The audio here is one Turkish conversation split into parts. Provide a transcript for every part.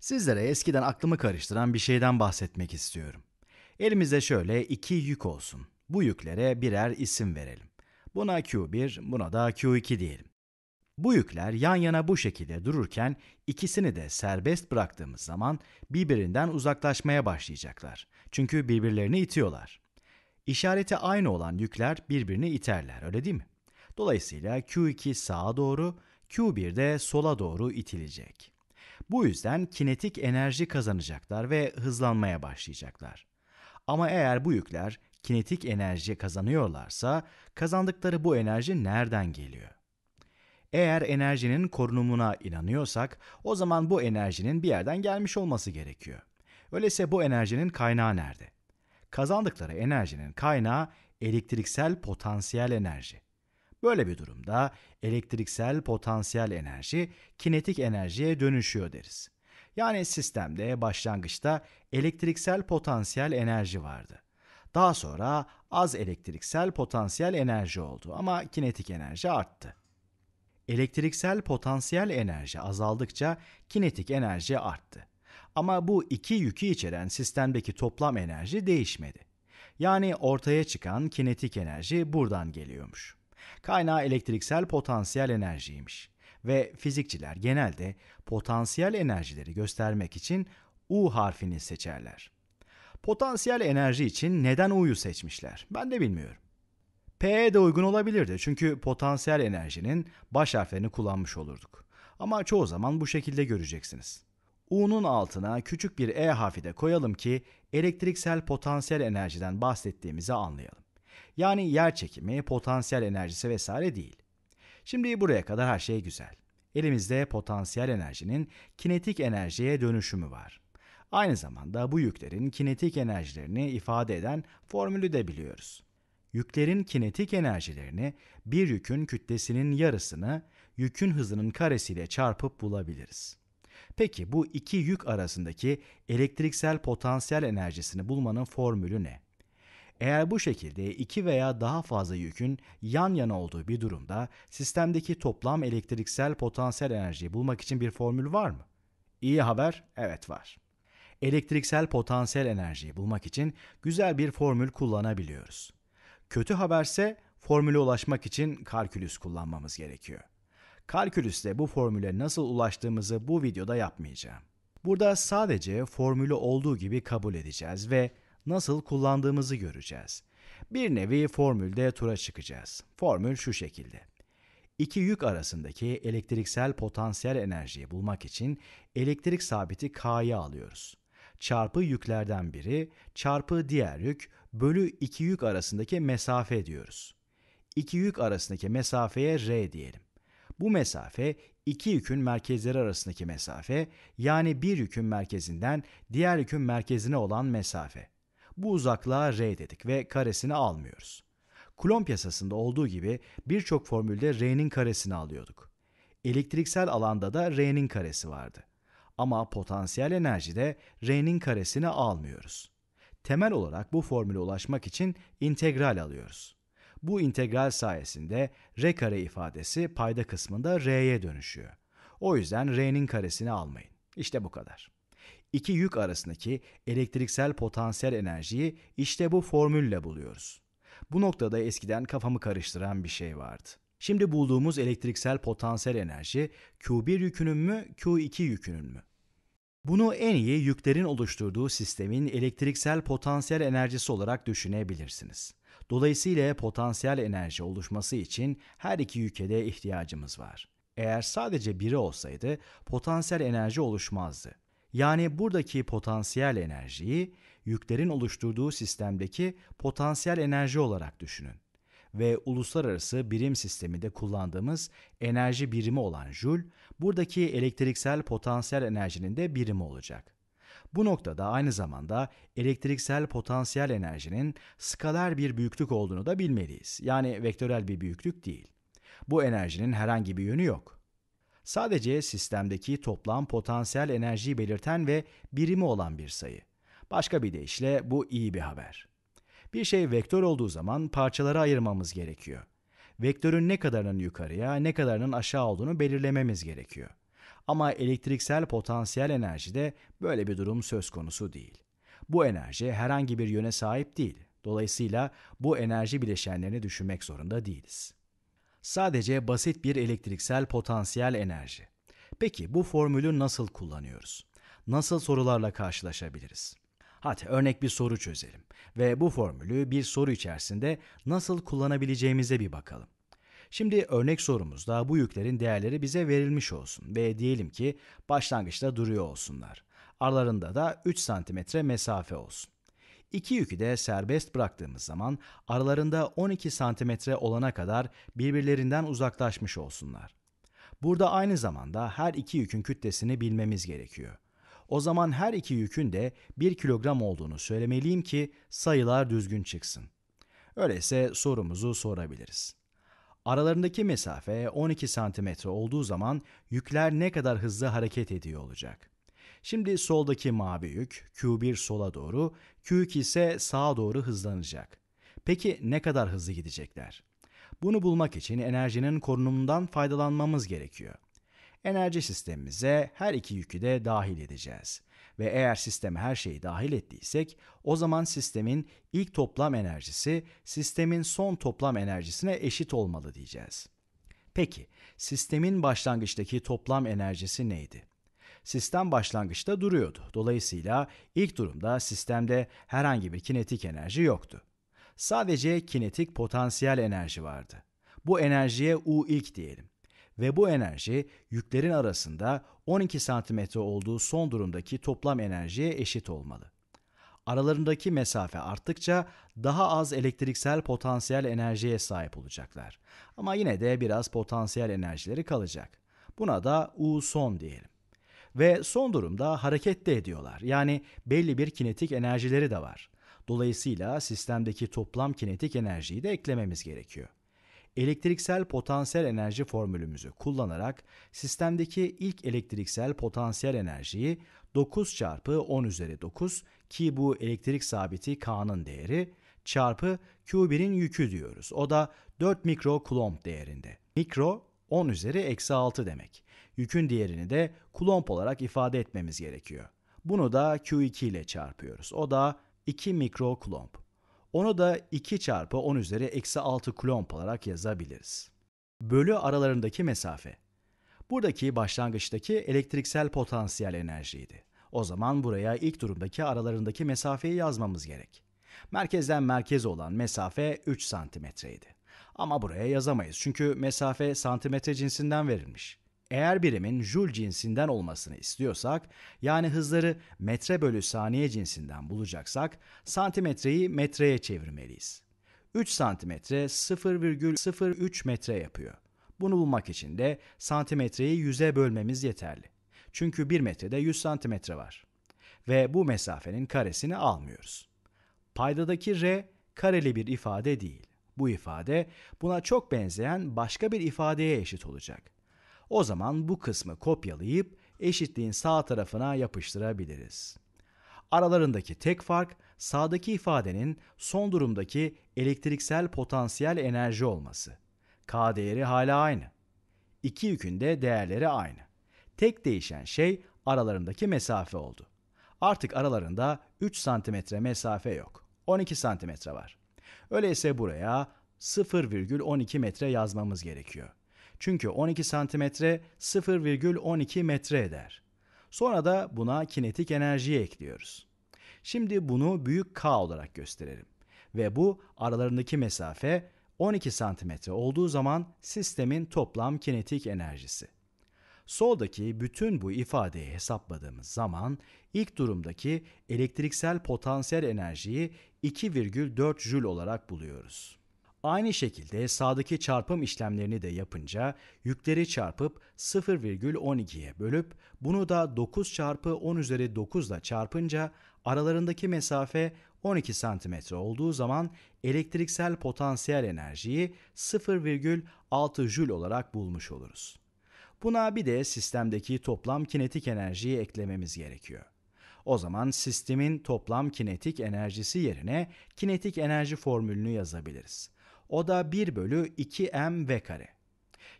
Sizlere eskiden aklımı karıştıran bir şeyden bahsetmek istiyorum. Elimizde şöyle iki yük olsun. Bu yüklere birer isim verelim. Buna Q1, buna da Q2 diyelim. Bu yükler yan yana bu şekilde dururken ikisini de serbest bıraktığımız zaman birbirinden uzaklaşmaya başlayacaklar. Çünkü birbirlerini itiyorlar. İşareti aynı olan yükler birbirini iterler öyle değil mi? Dolayısıyla Q2 sağa doğru, Q1 de sola doğru itilecek. Bu yüzden kinetik enerji kazanacaklar ve hızlanmaya başlayacaklar. Ama eğer bu yükler kinetik enerji kazanıyorlarsa kazandıkları bu enerji nereden geliyor? Eğer enerjinin korunumuna inanıyorsak o zaman bu enerjinin bir yerden gelmiş olması gerekiyor. Öyleyse bu enerjinin kaynağı nerede? Kazandıkları enerjinin kaynağı elektriksel potansiyel enerji. Böyle bir durumda elektriksel potansiyel enerji kinetik enerjiye dönüşüyor deriz. Yani sistemde başlangıçta elektriksel potansiyel enerji vardı. Daha sonra az elektriksel potansiyel enerji oldu ama kinetik enerji arttı. Elektriksel potansiyel enerji azaldıkça kinetik enerji arttı. Ama bu iki yükü içeren sistemdeki toplam enerji değişmedi. Yani ortaya çıkan kinetik enerji buradan geliyormuş. Kaynağı elektriksel potansiyel enerjiymiş ve fizikçiler genelde potansiyel enerjileri göstermek için U harfini seçerler. Potansiyel enerji için neden U'yu seçmişler? Ben de bilmiyorum. P'ye de uygun olabilirdi çünkü potansiyel enerjinin baş harflerini kullanmış olurduk. Ama çoğu zaman bu şekilde göreceksiniz. U'nun altına küçük bir E harfi de koyalım ki elektriksel potansiyel enerjiden bahsettiğimizi anlayalım. Yani yer çekimi, potansiyel enerjisi vesaire değil. Şimdi buraya kadar her şey güzel. Elimizde potansiyel enerjinin kinetik enerjiye dönüşümü var. Aynı zamanda bu yüklerin kinetik enerjilerini ifade eden formülü de biliyoruz. Yüklerin kinetik enerjilerini bir yükün kütlesinin yarısını yükün hızının karesiyle çarpıp bulabiliriz. Peki bu iki yük arasındaki elektriksel potansiyel enerjisini bulmanın formülü ne? Eğer bu şekilde iki veya daha fazla yükün yan yana olduğu bir durumda sistemdeki toplam elektriksel potansiyel enerjiyi bulmak için bir formül var mı? İyi haber, evet var. Elektriksel potansiyel enerjiyi bulmak için güzel bir formül kullanabiliyoruz. Kötü haberse formüle ulaşmak için kalkülüs kullanmamız gerekiyor. Kalkülüsle bu formüle nasıl ulaştığımızı bu videoda yapmayacağım. Burada sadece formülü olduğu gibi kabul edeceğiz ve nasıl kullandığımızı göreceğiz. Bir nevi formülde tura çıkacağız. Formül şu şekilde. İki yük arasındaki elektriksel potansiyel enerjiyi bulmak için elektrik sabiti K'ya alıyoruz. Çarpı yüklerden biri, çarpı diğer yük, bölü iki yük arasındaki mesafe diyoruz. İki yük arasındaki mesafeye R diyelim. Bu mesafe iki yükün merkezleri arasındaki mesafe yani bir yükün merkezinden diğer yükün merkezine olan mesafe. Bu uzaklığa R dedik ve karesini almıyoruz. Kulomb yasasında olduğu gibi birçok formülde R'nin karesini alıyorduk. Elektriksel alanda da R'nin karesi vardı. Ama potansiyel enerjide R'nin karesini almıyoruz. Temel olarak bu formüle ulaşmak için integral alıyoruz. Bu integral sayesinde R kare ifadesi payda kısmında R'ye dönüşüyor. O yüzden R'nin karesini almayın. İşte bu kadar. İki yük arasındaki elektriksel potansiyel enerjiyi işte bu formülle buluyoruz. Bu noktada eskiden kafamı karıştıran bir şey vardı. Şimdi bulduğumuz elektriksel potansiyel enerji Q1 yükünün mü, Q2 yükünün mü? Bunu en iyi yüklerin oluşturduğu sistemin elektriksel potansiyel enerjisi olarak düşünebilirsiniz. Dolayısıyla potansiyel enerji oluşması için her iki yüke de ihtiyacımız var. Eğer sadece biri olsaydı potansiyel enerji oluşmazdı. Yani buradaki potansiyel enerjiyi yüklerin oluşturduğu sistemdeki potansiyel enerji olarak düşünün ve uluslararası birim sisteminde kullandığımız enerji birimi olan jül, buradaki elektriksel potansiyel enerjinin de birimi olacak. Bu noktada aynı zamanda elektriksel potansiyel enerjinin skaler bir büyüklük olduğunu da bilmeliyiz. Yani vektörel bir büyüklük değil. Bu enerjinin herhangi bir yönü yok sadece sistemdeki toplam potansiyel enerjiyi belirten ve birimi olan bir sayı. Başka bir deyişle bu iyi bir haber. Bir şey vektör olduğu zaman parçalara ayırmamız gerekiyor. Vektörün ne kadarının yukarıya, ne kadarının aşağı olduğunu belirlememiz gerekiyor. Ama elektriksel potansiyel enerjide böyle bir durum söz konusu değil. Bu enerji herhangi bir yöne sahip değil. Dolayısıyla bu enerji bileşenlerini düşünmek zorunda değiliz. Sadece basit bir elektriksel potansiyel enerji. Peki bu formülü nasıl kullanıyoruz? Nasıl sorularla karşılaşabiliriz? Hadi örnek bir soru çözelim ve bu formülü bir soru içerisinde nasıl kullanabileceğimize bir bakalım. Şimdi örnek sorumuzda bu yüklerin değerleri bize verilmiş olsun ve diyelim ki başlangıçta duruyor olsunlar. Aralarında da 3 cm mesafe olsun. İki yükü de serbest bıraktığımız zaman aralarında 12 santimetre olana kadar birbirlerinden uzaklaşmış olsunlar. Burada aynı zamanda her iki yükün kütlesini bilmemiz gerekiyor. O zaman her iki yükün de 1 kilogram olduğunu söylemeliyim ki sayılar düzgün çıksın. Öyleyse sorumuzu sorabiliriz. Aralarındaki mesafe 12 santimetre olduğu zaman yükler ne kadar hızlı hareket ediyor olacak? Şimdi soldaki mavi yük Q1 sola doğru, Q2 ise sağa doğru hızlanacak. Peki ne kadar hızlı gidecekler? Bunu bulmak için enerjinin korunumundan faydalanmamız gerekiyor. Enerji sistemimize her iki yükü de dahil edeceğiz. Ve eğer sisteme her şeyi dahil ettiysek o zaman sistemin ilk toplam enerjisi sistemin son toplam enerjisine eşit olmalı diyeceğiz. Peki sistemin başlangıçtaki toplam enerjisi neydi? sistem başlangıçta duruyordu. Dolayısıyla ilk durumda sistemde herhangi bir kinetik enerji yoktu. Sadece kinetik potansiyel enerji vardı. Bu enerjiye U ilk diyelim. Ve bu enerji yüklerin arasında 12 cm olduğu son durumdaki toplam enerjiye eşit olmalı. Aralarındaki mesafe arttıkça daha az elektriksel potansiyel enerjiye sahip olacaklar. Ama yine de biraz potansiyel enerjileri kalacak. Buna da U son diyelim ve son durumda hareket de ediyorlar. Yani belli bir kinetik enerjileri de var. Dolayısıyla sistemdeki toplam kinetik enerjiyi de eklememiz gerekiyor. Elektriksel potansiyel enerji formülümüzü kullanarak sistemdeki ilk elektriksel potansiyel enerjiyi 9 çarpı 10 üzeri 9 ki bu elektrik sabiti K'nın değeri çarpı Q1'in yükü diyoruz. O da 4 mikro kulomb değerinde. Mikro 10 üzeri eksi 6 demek. Yükün diğerini de kulomp olarak ifade etmemiz gerekiyor. Bunu da Q2 ile çarpıyoruz. O da 2 mikro kulomp. Onu da 2 çarpı 10 üzeri eksi 6 kulomp olarak yazabiliriz. Bölü aralarındaki mesafe. Buradaki başlangıçtaki elektriksel potansiyel enerjiydi. O zaman buraya ilk durumdaki aralarındaki mesafeyi yazmamız gerek. Merkezden merkeze olan mesafe 3 santimetreydi. Ama buraya yazamayız çünkü mesafe santimetre cinsinden verilmiş. Eğer birimin jül cinsinden olmasını istiyorsak, yani hızları metre bölü saniye cinsinden bulacaksak, santimetreyi metreye çevirmeliyiz. 3 santimetre 0,03 metre yapıyor. Bunu bulmak için de santimetreyi 100'e bölmemiz yeterli. Çünkü 1 metrede 100 santimetre var. Ve bu mesafenin karesini almıyoruz. Paydadaki r kareli bir ifade değil. Bu ifade buna çok benzeyen başka bir ifadeye eşit olacak. O zaman bu kısmı kopyalayıp eşitliğin sağ tarafına yapıştırabiliriz. Aralarındaki tek fark sağdaki ifadenin son durumdaki elektriksel potansiyel enerji olması. K değeri hala aynı. İki yükün de değerleri aynı. Tek değişen şey aralarındaki mesafe oldu. Artık aralarında 3 santimetre mesafe yok. 12 santimetre var. Öyleyse buraya 0,12 metre yazmamız gerekiyor. Çünkü 12 santimetre 0,12 metre eder. Sonra da buna kinetik enerjiyi ekliyoruz. Şimdi bunu büyük K olarak gösterelim. Ve bu aralarındaki mesafe 12 santimetre olduğu zaman sistemin toplam kinetik enerjisi. Soldaki bütün bu ifadeyi hesapladığımız zaman ilk durumdaki elektriksel potansiyel enerjiyi 2,4 jül olarak buluyoruz. Aynı şekilde sağdaki çarpım işlemlerini de yapınca yükleri çarpıp 0,12'ye bölüp bunu da 9 çarpı 10 üzeri 9 ile çarpınca aralarındaki mesafe 12 santimetre olduğu zaman elektriksel potansiyel enerjiyi 0,6 jül olarak bulmuş oluruz. Buna bir de sistemdeki toplam kinetik enerjiyi eklememiz gerekiyor. O zaman sistemin toplam kinetik enerjisi yerine kinetik enerji formülünü yazabiliriz. O da 1 bölü 2 m v kare.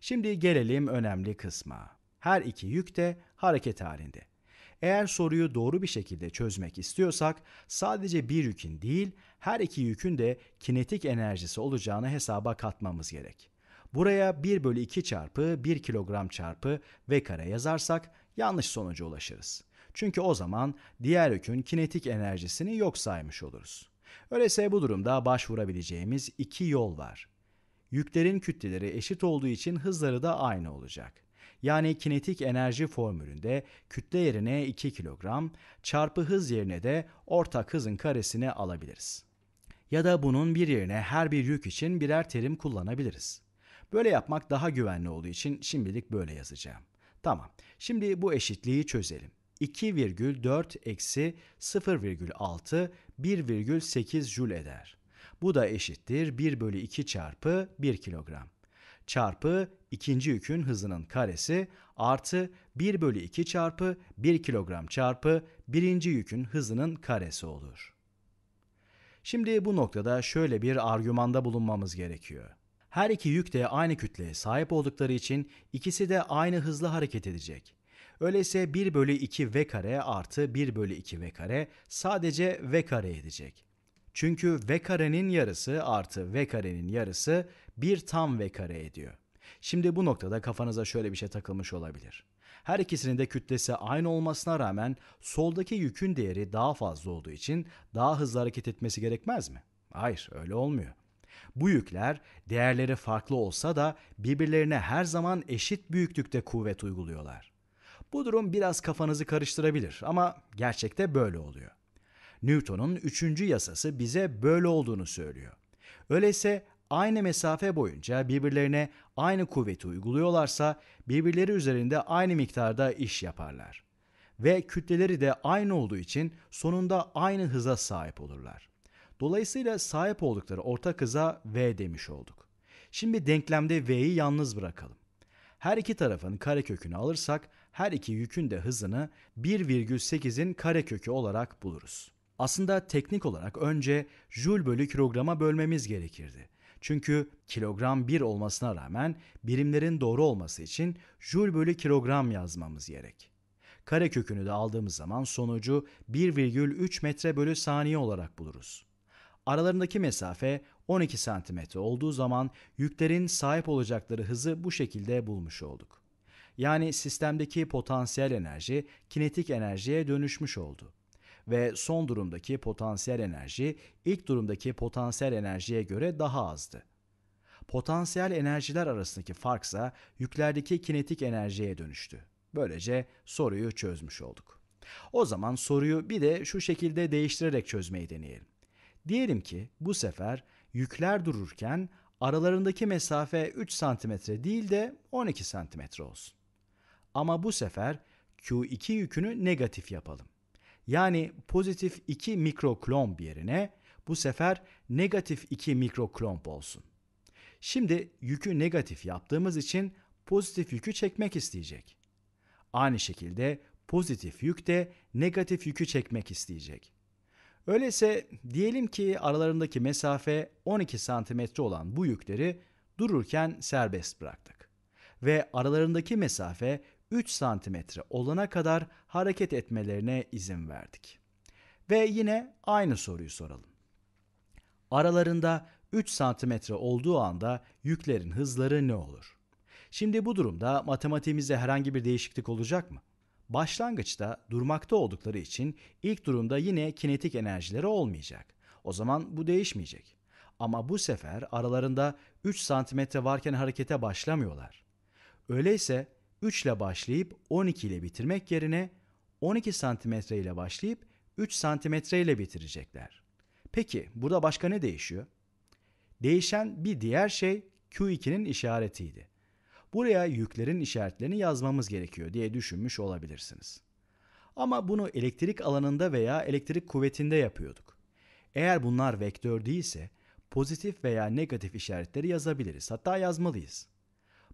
Şimdi gelelim önemli kısma. Her iki yük de hareket halinde. Eğer soruyu doğru bir şekilde çözmek istiyorsak sadece bir yükün değil her iki yükün de kinetik enerjisi olacağını hesaba katmamız gerek. Buraya 1 bölü 2 çarpı 1 kilogram çarpı v kare yazarsak yanlış sonuca ulaşırız. Çünkü o zaman diğer yükün kinetik enerjisini yok saymış oluruz. Öyleyse bu durumda başvurabileceğimiz iki yol var. Yüklerin kütleleri eşit olduğu için hızları da aynı olacak. Yani kinetik enerji formülünde kütle yerine 2 kilogram, çarpı hız yerine de ortak hızın karesini alabiliriz. Ya da bunun bir yerine her bir yük için birer terim kullanabiliriz. Böyle yapmak daha güvenli olduğu için şimdilik böyle yazacağım. Tamam, şimdi bu eşitliği çözelim. 2,4 eksi 0,6 1,8 jül eder. Bu da eşittir 1 bölü 2 çarpı 1 kilogram. Çarpı ikinci yükün hızının karesi artı 1 bölü 2 çarpı 1 kilogram çarpı birinci yükün hızının karesi olur. Şimdi bu noktada şöyle bir argümanda bulunmamız gerekiyor. Her iki yük de aynı kütleye sahip oldukları için ikisi de aynı hızla hareket edecek. Öyleyse 1 bölü 2 v kare artı 1 bölü 2 v kare sadece v kare edecek. Çünkü v karenin yarısı artı v karenin yarısı 1 tam v kare ediyor. Şimdi bu noktada kafanıza şöyle bir şey takılmış olabilir. Her ikisinin de kütlesi aynı olmasına rağmen soldaki yükün değeri daha fazla olduğu için daha hızlı hareket etmesi gerekmez mi? Hayır, öyle olmuyor. Bu yükler değerleri farklı olsa da birbirlerine her zaman eşit büyüklükte kuvvet uyguluyorlar. Bu durum biraz kafanızı karıştırabilir ama gerçekte böyle oluyor. Newton'un üçüncü yasası bize böyle olduğunu söylüyor. Öyleyse aynı mesafe boyunca birbirlerine aynı kuvveti uyguluyorlarsa birbirleri üzerinde aynı miktarda iş yaparlar. Ve kütleleri de aynı olduğu için sonunda aynı hıza sahip olurlar. Dolayısıyla sahip oldukları ortak hıza V demiş olduk. Şimdi denklemde V'yi yalnız bırakalım. Her iki tarafın karekökünü alırsak her iki yükün de hızını 1,8'in karekökü olarak buluruz. Aslında teknik olarak önce jül bölü kilograma bölmemiz gerekirdi. Çünkü kilogram 1 olmasına rağmen birimlerin doğru olması için jül bölü kilogram yazmamız gerek. Kare kökünü de aldığımız zaman sonucu 1,3 metre bölü saniye olarak buluruz. Aralarındaki mesafe 12 santimetre olduğu zaman yüklerin sahip olacakları hızı bu şekilde bulmuş olduk. Yani sistemdeki potansiyel enerji kinetik enerjiye dönüşmüş oldu. Ve son durumdaki potansiyel enerji ilk durumdaki potansiyel enerjiye göre daha azdı. Potansiyel enerjiler arasındaki farksa yüklerdeki kinetik enerjiye dönüştü. Böylece soruyu çözmüş olduk. O zaman soruyu bir de şu şekilde değiştirerek çözmeyi deneyelim. Diyelim ki bu sefer yükler dururken aralarındaki mesafe 3 cm değil de 12 cm olsun. Ama bu sefer Q2 yükünü negatif yapalım. Yani pozitif 2 mikroklomp yerine bu sefer negatif 2 mikroklomp olsun. Şimdi yükü negatif yaptığımız için pozitif yükü çekmek isteyecek. Aynı şekilde pozitif yük de negatif yükü çekmek isteyecek. Öyleyse diyelim ki aralarındaki mesafe 12 santimetre olan bu yükleri dururken serbest bıraktık. Ve aralarındaki mesafe 3 santimetre olana kadar hareket etmelerine izin verdik. Ve yine aynı soruyu soralım. Aralarında 3 santimetre olduğu anda yüklerin hızları ne olur? Şimdi bu durumda matematiğimizde herhangi bir değişiklik olacak mı? Başlangıçta durmakta oldukları için ilk durumda yine kinetik enerjileri olmayacak. O zaman bu değişmeyecek. Ama bu sefer aralarında 3 santimetre varken harekete başlamıyorlar. Öyleyse 3 ile başlayıp 12 ile bitirmek yerine 12 santimetre ile başlayıp 3 santimetre ile bitirecekler. Peki burada başka ne değişiyor? Değişen bir diğer şey Q2'nin işaretiydi. Buraya yüklerin işaretlerini yazmamız gerekiyor diye düşünmüş olabilirsiniz. Ama bunu elektrik alanında veya elektrik kuvvetinde yapıyorduk. Eğer bunlar vektör değilse pozitif veya negatif işaretleri yazabiliriz. Hatta yazmalıyız.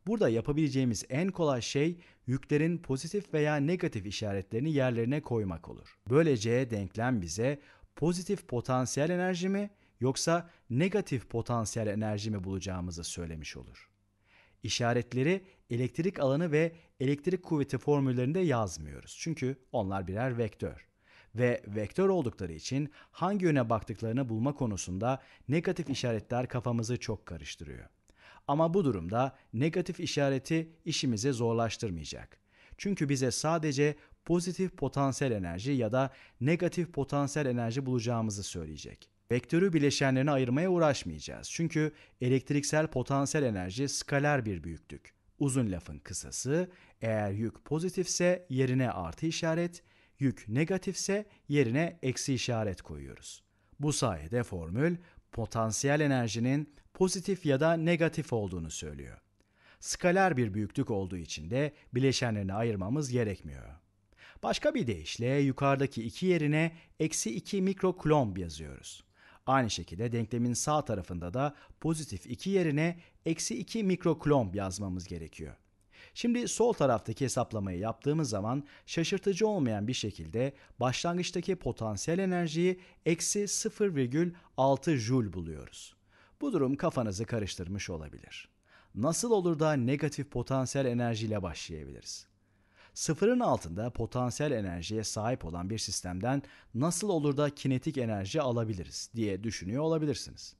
Burada yapabileceğimiz en kolay şey yüklerin pozitif veya negatif işaretlerini yerlerine koymak olur. Böylece denklem bize pozitif potansiyel enerji mi yoksa negatif potansiyel enerji mi bulacağımızı söylemiş olur. İşaretleri elektrik alanı ve elektrik kuvveti formüllerinde yazmıyoruz. Çünkü onlar birer vektör ve vektör oldukları için hangi yöne baktıklarını bulma konusunda negatif işaretler kafamızı çok karıştırıyor. Ama bu durumda negatif işareti işimize zorlaştırmayacak. Çünkü bize sadece pozitif potansiyel enerji ya da negatif potansiyel enerji bulacağımızı söyleyecek. Vektörü bileşenlerine ayırmaya uğraşmayacağız. Çünkü elektriksel potansiyel enerji skaler bir büyüklük. Uzun lafın kısası, eğer yük pozitifse yerine artı işaret, yük negatifse yerine eksi işaret koyuyoruz. Bu sayede formül potansiyel enerjinin pozitif ya da negatif olduğunu söylüyor. Skaler bir büyüklük olduğu için de bileşenlerini ayırmamız gerekmiyor. Başka bir deyişle yukarıdaki iki yerine eksi 2 mikrokulomb yazıyoruz. Aynı şekilde denklemin sağ tarafında da pozitif 2 yerine eksi 2 mikrokulomb yazmamız gerekiyor. Şimdi sol taraftaki hesaplamayı yaptığımız zaman şaşırtıcı olmayan bir şekilde başlangıçtaki potansiyel enerjiyi eksi 0,6 jül buluyoruz. Bu durum kafanızı karıştırmış olabilir. Nasıl olur da negatif potansiyel enerjiyle başlayabiliriz? sıfırın altında potansiyel enerjiye sahip olan bir sistemden nasıl olur da kinetik enerji alabiliriz diye düşünüyor olabilirsiniz.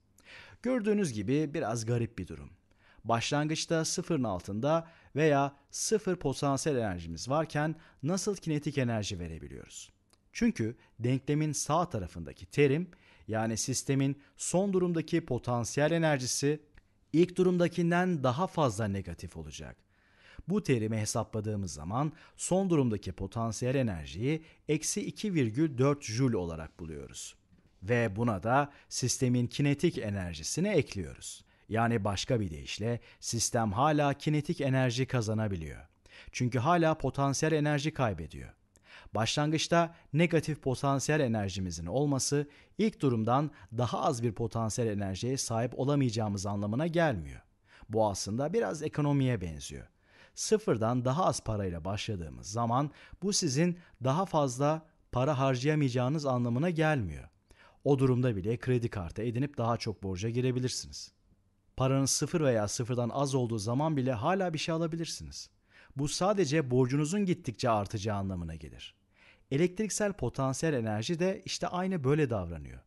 Gördüğünüz gibi biraz garip bir durum. Başlangıçta sıfırın altında veya sıfır potansiyel enerjimiz varken nasıl kinetik enerji verebiliyoruz? Çünkü denklemin sağ tarafındaki terim yani sistemin son durumdaki potansiyel enerjisi ilk durumdakinden daha fazla negatif olacak. Bu terimi hesapladığımız zaman son durumdaki potansiyel enerjiyi eksi 2,4 jül olarak buluyoruz. Ve buna da sistemin kinetik enerjisini ekliyoruz. Yani başka bir deyişle sistem hala kinetik enerji kazanabiliyor. Çünkü hala potansiyel enerji kaybediyor. Başlangıçta negatif potansiyel enerjimizin olması ilk durumdan daha az bir potansiyel enerjiye sahip olamayacağımız anlamına gelmiyor. Bu aslında biraz ekonomiye benziyor. Sıfırdan daha az parayla başladığımız zaman bu sizin daha fazla para harcayamayacağınız anlamına gelmiyor. O durumda bile kredi kartı edinip daha çok borca girebilirsiniz. Paranın sıfır veya sıfırdan az olduğu zaman bile hala bir şey alabilirsiniz. Bu sadece borcunuzun gittikçe artacağı anlamına gelir. Elektriksel potansiyel enerji de işte aynı böyle davranıyor.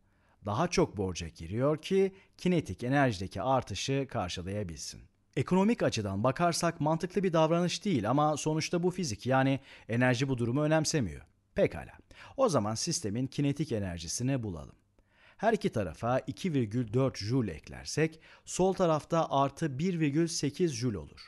Daha çok borca giriyor ki kinetik enerjideki artışı karşılayabilsin. Ekonomik açıdan bakarsak mantıklı bir davranış değil ama sonuçta bu fizik yani enerji bu durumu önemsemiyor. Pekala. O zaman sistemin kinetik enerjisini bulalım. Her iki tarafa 2,4 joule eklersek sol tarafta artı 1,8 joule olur.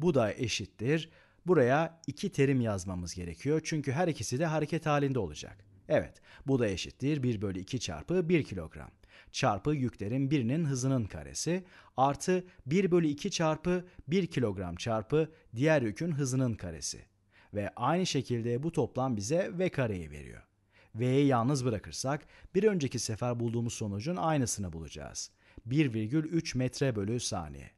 Bu da eşittir. Buraya iki terim yazmamız gerekiyor çünkü her ikisi de hareket halinde olacak. Evet, bu da eşittir 1 bölü 2 çarpı 1 kilogram çarpı yüklerin birinin hızının karesi artı 1 bölü 2 çarpı 1 kilogram çarpı diğer yükün hızının karesi. Ve aynı şekilde bu toplam bize v kareyi veriyor. V'yi yalnız bırakırsak bir önceki sefer bulduğumuz sonucun aynısını bulacağız. 1,3 metre bölü saniye.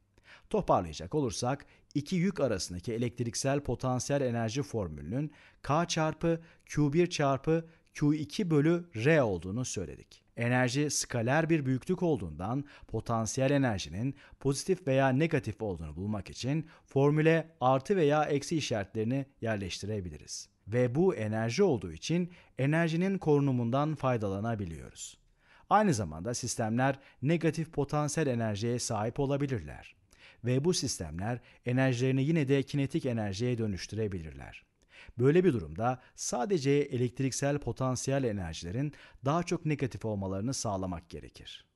Toparlayacak olursak iki yük arasındaki elektriksel potansiyel enerji formülünün K çarpı Q1 çarpı Q2 bölü R olduğunu söyledik. Enerji skaler bir büyüklük olduğundan potansiyel enerjinin pozitif veya negatif olduğunu bulmak için formüle artı veya eksi işaretlerini yerleştirebiliriz ve bu enerji olduğu için enerjinin korunumundan faydalanabiliyoruz. Aynı zamanda sistemler negatif potansiyel enerjiye sahip olabilirler ve bu sistemler enerjilerini yine de kinetik enerjiye dönüştürebilirler. Böyle bir durumda sadece elektriksel potansiyel enerjilerin daha çok negatif olmalarını sağlamak gerekir.